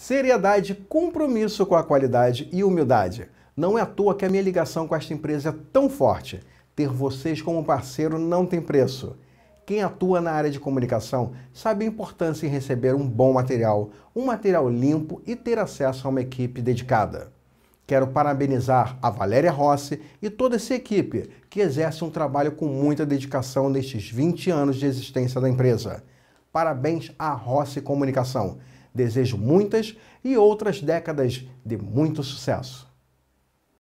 Seriedade, compromisso com a qualidade e humildade. Não é à toa que a minha ligação com esta empresa é tão forte. Ter vocês como parceiro não tem preço. Quem atua na área de comunicação sabe a importância em receber um bom material, um material limpo e ter acesso a uma equipe dedicada. Quero parabenizar a Valéria Rossi e toda essa equipe que exerce um trabalho com muita dedicação nestes 20 anos de existência da empresa. Parabéns à Rossi Comunicação Desejo muitas e outras décadas de muito sucesso.